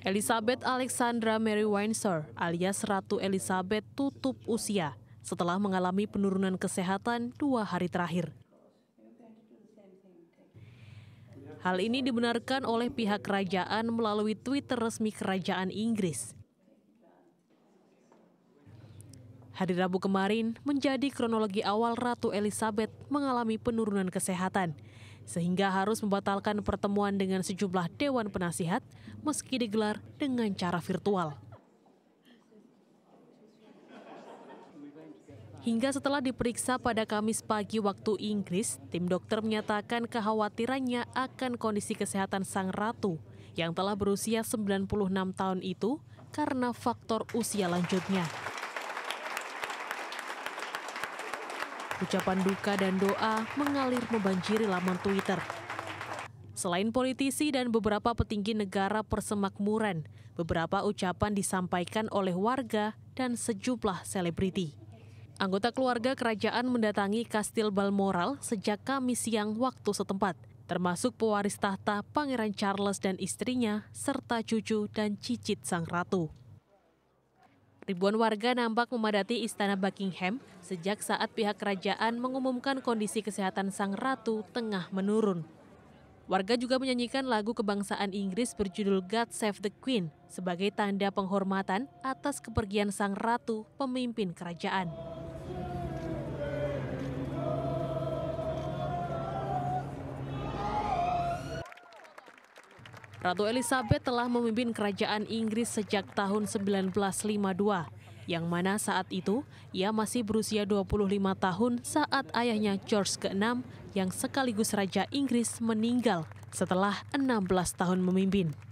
Elizabeth Alexandra Mary Windsor alias Ratu Elizabeth tutup usia setelah mengalami penurunan kesehatan dua hari terakhir. Hal ini dibenarkan oleh pihak kerajaan melalui Twitter resmi kerajaan Inggris. Hari Rabu kemarin menjadi kronologi awal Ratu Elizabeth mengalami penurunan kesehatan sehingga harus membatalkan pertemuan dengan sejumlah dewan penasihat meski digelar dengan cara virtual. Hingga setelah diperiksa pada Kamis pagi waktu Inggris, tim dokter menyatakan kekhawatirannya akan kondisi kesehatan sang ratu yang telah berusia 96 tahun itu karena faktor usia lanjutnya. Ucapan duka dan doa mengalir membanjiri laman Twitter. Selain politisi dan beberapa petinggi negara persemakmuran, beberapa ucapan disampaikan oleh warga dan sejumlah selebriti. Anggota keluarga kerajaan mendatangi Kastil Balmoral sejak Kamis siang waktu setempat, termasuk pewaris tahta Pangeran Charles dan istrinya, serta cucu dan cicit sang ratu. Ribuan warga nampak memadati Istana Buckingham sejak saat pihak kerajaan mengumumkan kondisi kesehatan sang ratu tengah menurun. Warga juga menyanyikan lagu kebangsaan Inggris berjudul God Save the Queen sebagai tanda penghormatan atas kepergian sang ratu pemimpin kerajaan. Ratu Elizabeth telah memimpin kerajaan Inggris sejak tahun 1952, yang mana saat itu ia masih berusia 25 tahun saat ayahnya George VI yang sekaligus Raja Inggris meninggal setelah 16 tahun memimpin.